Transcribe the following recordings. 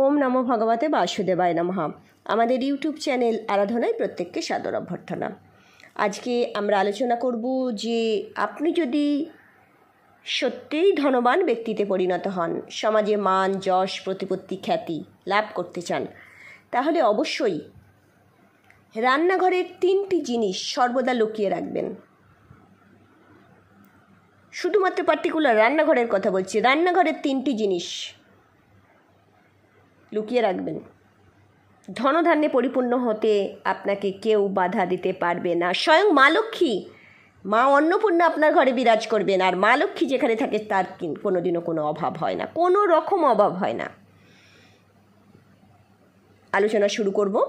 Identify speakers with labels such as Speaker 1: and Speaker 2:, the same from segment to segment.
Speaker 1: ওম নমো ভগবতে বাসুদেবায় নমঃ আমাদের ইউটিউব চ্যানেল আরাধনায় প্রত্যেককে সাদর অভ্যর্থনা আজকে আমরা আলোচনা করব যে আপনি যদি সত্যিই ধনবান ব্যক্তিতে পরিণত হন সমাজে মান যশ প্রতিপত্তি খ্যাতি লাভ করতে চান তাহলে অবশ্যই রান্নাঘরের তিনটি জিনিস সর্বদা লুকিয়ে রাখবেন শুধুমাত্র পার্টিকুলার রান্নাঘরের কথা বলছি রান্নাঘরের তিনটি জিনিস লুকিয়ে রাখবেন ধনধান্যে পরিপূর্ণ হতে আপনাকে কেউ বাধা দিতে পারবে না স্বয়ং মা লক্ষ্মী মা অন্নপূর্ণা আপনার ঘরে বিরাজ করবেন আর মা লক্ষ্মী যেখানে থাকে তার কোনো দিনও কোনো অভাব হয় না কোনো রকম অভাব হয় না আলোচনা শুরু করবো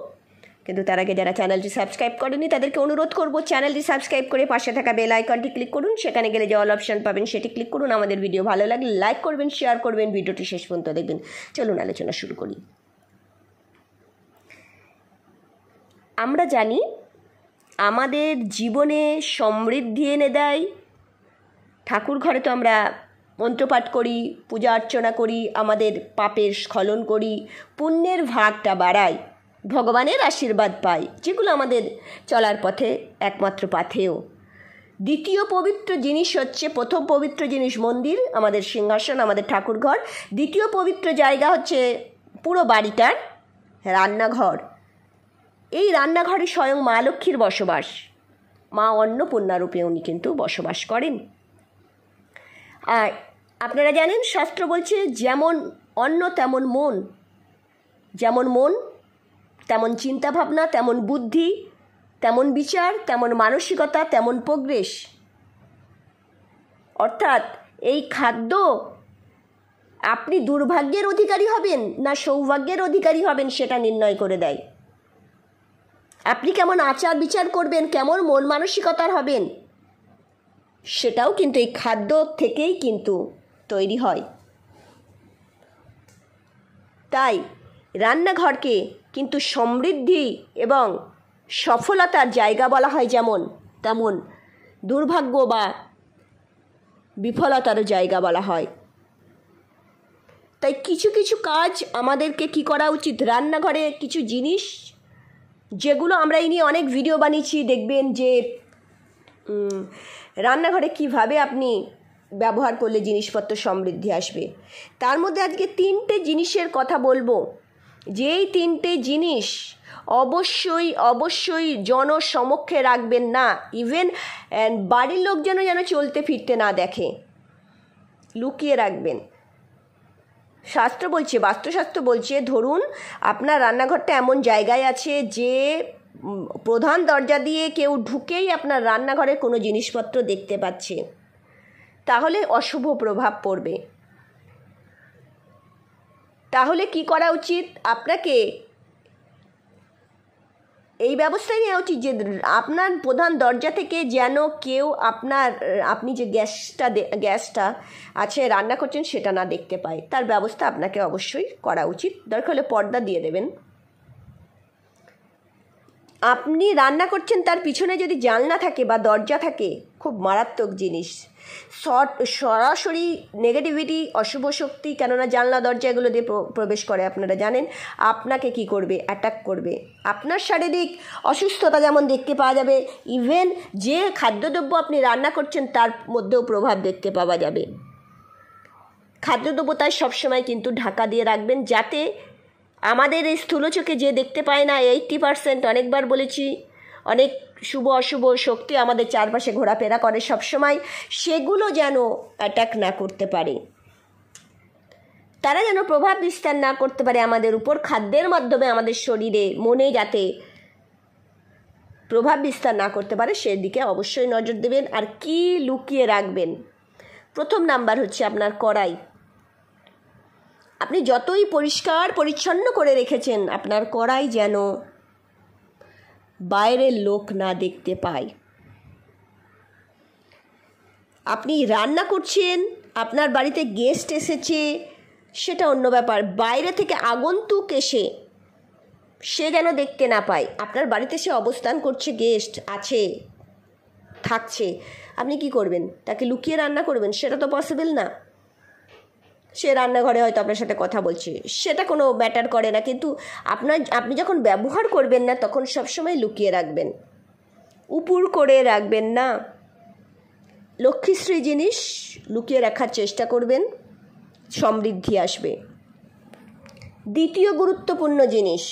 Speaker 1: কিন্তু তার আগে যারা চ্যানেলটি সাবস্ক্রাইব করেনি তাদেরকে অনুরোধ করব চ্যানেলটি সাবস্ক্রাইব করে পাশে থাকা বেল আইকনটি ক্লিক করুন সেখানে গেলে যে অল অপশান পাবেন সেটি ক্লিক করুন আমাদের ভিডিও ভালো লাগলে লাইক করবেন শেয়ার করবেন ভিডিওটি শেষ পর্যন্ত দেখবেন চলুন আলোচনা শুরু করি আমরা জানি আমাদের জীবনে সমৃদ্ধি এনে দেয় ঠাকুর ঘরে তো আমরা মন্ত্রপাঠ করি পূজা অর্চনা করি আমাদের পাপের স্খলন করি পুণ্যের ভাগটা বাড়ায় ভগবানের আশীর্বাদ পাই যেগুলো আমাদের চলার পথে একমাত্র পাথেও দ্বিতীয় পবিত্র জিনিস হচ্ছে প্রথম পবিত্র জিনিস মন্দির আমাদের সিংহাসন আমাদের ঠাকুরঘর দ্বিতীয় পবিত্র জায়গা হচ্ছে পুরো বাড়িটার রান্নাঘর এই রান্নাঘরে স্বয়ং মা লক্ষ্মীর বসবাস মা অন্নপূর্ণারূপে উনি কিন্তু বসবাস করেন আর আপনারা জানেন শাস্ত্র বলছে যেমন অন্ন তেমন মন যেমন মন তেমন চিন্তাভাবনা তেমন বুদ্ধি তেমন বিচার তেমন মানসিকতা তেমন প্রগ্রেস অর্থাৎ এই খাদ্য আপনি দুর্ভাগ্যের অধিকারী হবেন না সৌভাগ্যের অধিকারী হবেন সেটা নির্ণয় করে দেয় আপনি কেমন আচার বিচার করবেন কেমন মন মানসিকতার হবেন সেটাও কিন্তু এই খাদ্য থেকেই কিন্তু তৈরি হয় তাই রান্নাঘরকে কিন্তু সমৃদ্ধি এবং সফলতার জায়গা বলা হয় যেমন তেমন দুর্ভাগ্য বা বিফলতারও জায়গা বলা হয় তাই কিছু কিছু কাজ আমাদেরকে কি করা উচিত রান্নাঘরে কিছু জিনিস যেগুলো আমরা এই নিয়ে অনেক ভিডিও বানিয়েছি দেখবেন যে রান্নাঘরে কিভাবে আপনি ব্যবহার করলে জিনিসপত্র সমৃদ্ধি আসবে তার মধ্যে আজকে তিনটে জিনিসের কথা বলবো যেই তিনটে জিনিস অবশ্যই অবশ্যই জনসমক্ষে রাখবেন না ইভেন বাড়ির লোক যেন যেন চলতে ফিরতে না দেখে লুকিয়ে রাখবেন শাস্ত্র বলছে বাস্তুশাস্ত্র বলছে ধরুন আপনার রান্নাঘরটা এমন জায়গায় আছে যে প্রধান দরজা দিয়ে কেউ ঢুকেই আপনার রান্নাঘরে কোনো জিনিসপত্র দেখতে পাচ্ছে তাহলে অশুভ প্রভাব পড়বে তাহলে কি করা উচিত আপনাকে এই ব্যবস্থাই নেওয়া উচিত যে আপনার প্রধান দরজা থেকে যেন কেউ আপনার আপনি যে গ্যাসটা গ্যাসটা আছে রান্না করছেন সেটা না দেখতে পায় তার ব্যবস্থা আপনাকে অবশ্যই করা উচিত দরকার হলে পর্দা দিয়ে দেবেন আপনি রান্না করছেন তার পিছনে যদি জানলা থাকে বা দরজা থাকে খুব মারাত্মক জিনিস শর্ট সরাসরি নেগেটিভিটি অশুভ শক্তি কেননা জানলা দরজা এগুলো দিয়ে প্রবেশ করে আপনারা জানেন আপনাকে কি করবে অ্যাটাক করবে আপনার শারীরিক অসুস্থতা যেমন দেখতে পাওয়া যাবে ইভেন যে খাদ্যদ্রব্য আপনি রান্না করছেন তার মধ্যেও প্রভাব দেখতে পাওয়া যাবে খাদ্যদ্রব্য তাই সবসময় কিন্তু ঢাকা দিয়ে রাখবেন যাতে আমাদের এই স্থূল চোখে যে দেখতে পায় না এইটটি পারসেন্ট অনেকবার বলেছি অনেক শুভ অশুভ শক্তি আমাদের চারপাশে ঘোরাফেরা করে সবসময় সেগুলো যেন অ্যাটাক না করতে পারে তারা যেন প্রভাব বিস্তার না করতে পারে আমাদের উপর খাদ্যের মাধ্যমে আমাদের শরীরে মনে যাতে প্রভাব বিস্তার না করতে পারে সেদিকে অবশ্যই নজর দেবেন আর কি লুকিয়ে রাখবেন প্রথম নাম্বার হচ্ছে আপনার কড়াই আপনি যতই পরিষ্কার পরিচ্ছন্ন করে রেখেছেন আপনার কড়াই যেন বাইরের লোক না দেখতে পায় আপনি রান্না করছেন আপনার বাড়িতে গেস্ট এসেছে সেটা অন্য ব্যাপার বাইরে থেকে আগন্তুক এসে সে যেন দেখতে না পায় আপনার বাড়িতে সে অবস্থান করছে গেস্ট আছে থাকছে আপনি কি করবেন তাকে লুকিয়ে রান্না করবেন সেটা তো পসিবল না সে রান্নাঘরে হয়তো আপনার সাথে কথা বলছে সেটা কোনো ম্যাটার করে না কিন্তু আপনার আপনি যখন ব্যবহার করবেন না তখন সবসময় লুকিয়ে রাখবেন উপুর করে রাখবেন না লক্ষ্মীশ্রী জিনিস লুকিয়ে রাখার চেষ্টা করবেন সমৃদ্ধি আসবে দ্বিতীয় গুরুত্বপূর্ণ জিনিস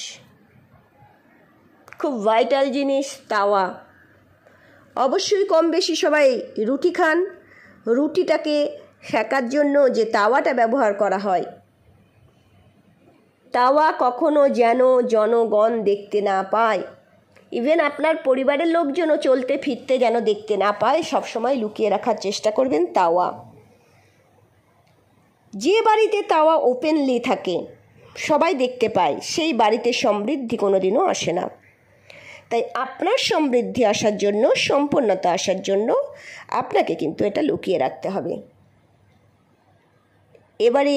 Speaker 1: খুব ভাইটাল জিনিস তাওয়া অবশ্যই কম বেশি সবাই রুটি খান রুটিটাকে সেকার জন্য যে তাওয়াটা ব্যবহার করা হয় তাওয়া কখনো যেন জনগণ দেখতে না পায় ইভেন আপনার পরিবারের লোকজনও চলতে ফিরতে যেন দেখতে না পায় সবসময় লুকিয়ে রাখার চেষ্টা করবেন তাওয়া যে বাড়িতে তাওয়া ওপেনলি থাকে সবাই দেখতে পায় সেই বাড়িতে সমৃদ্ধি কোনো দিনও আসে না তাই আপনার সমৃদ্ধি আসার জন্য সম্পূর্ণতা আসার জন্য আপনাকে কিন্তু এটা লুকিয়ে রাখতে হবে এবারে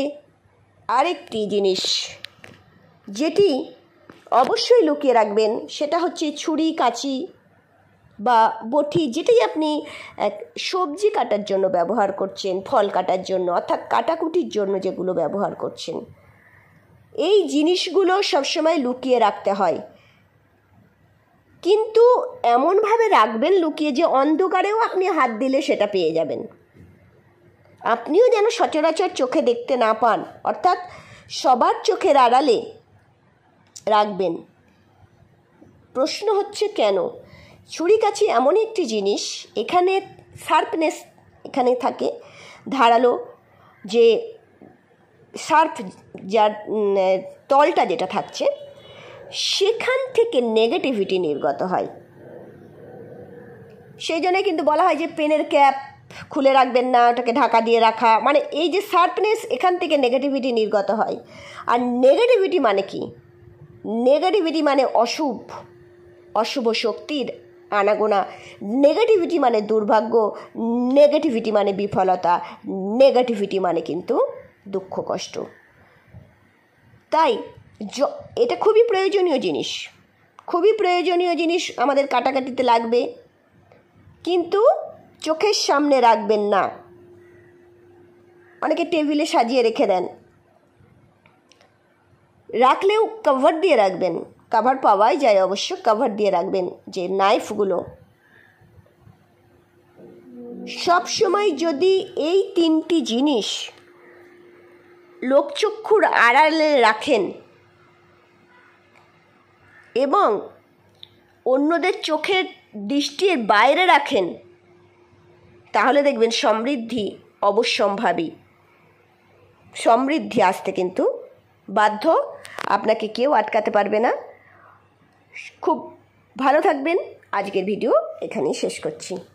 Speaker 1: আরেকটি জিনিস যেটি অবশ্যই লুকিয়ে রাখবেন সেটা হচ্ছে ছুরি কাঁচি বা বটি যেটাই আপনি সবজি কাটার জন্য ব্যবহার করছেন ফল কাটার জন্য অর্থাৎ কাটাকুটির জন্য যেগুলো ব্যবহার করছেন এই জিনিসগুলো সবসময় লুকিয়ে রাখতে হয় কিন্তু এমনভাবে রাখবেন লুকিয়ে যে অন্ধকারেও আপনি হাত দিলে সেটা পেয়ে যাবেন আপনিও যেন সচরাচর চোখে দেখতে না পান অর্থাৎ সবার চোখের আড়ালে রাখবেন প্রশ্ন হচ্ছে কেন ছুরিকাছি এমন একটি জিনিস এখানে শার্পনেস এখানে থাকে ধারালো যে শার্প যার তলটা যেটা থাকছে সেখান থেকে নেগেটিভিটি নির্গত হয় সেই জন্য কিন্তু বলা হয় যে পেনের ক্যাপ খুলে রাখবেন না ওটাকে ঢাকা দিয়ে রাখা মানে এই যে শার্পনেস এখান থেকে নেগেটিভিটি নির্গত হয় আর নেগেটিভিটি মানে কি নেগেটিভিটি মানে অশুভ অশুভ শক্তির আনাগোনা নেগেটিভিটি মানে দুর্ভাগ্য নেগেটিভিটি মানে বিফলতা নেগেটিভিটি মানে কিন্তু দুঃখ কষ্ট তাই এটা খুবই প্রয়োজনীয় জিনিস খুবই প্রয়োজনীয় জিনিস আমাদের কাটাকাটিতে লাগবে কিন্তু চোখের সামনে রাখবেন না অনেকে টেবিলে সাজিয়ে রেখে দেন রাখলেও কভার দিয়ে রাখবেন কভার পাওয়াই যায় অবশ্য কভার দিয়ে রাখবেন যে নাইফগুলো সব সময় যদি এই তিনটি জিনিস লোকচক্ষুর আড়ালে রাখেন এবং অন্যদের চোখের দৃষ্টির বাইরে রাখেন তাহলে দেখবেন সমৃদ্ধি অবশ্যম্ভাবী সমৃদ্ধি আসতে কিন্তু বাধ্য আপনাকে কেউ আটকাতে পারবে না খুব ভালো থাকবেন আজকের ভিডিও এখানেই শেষ করছি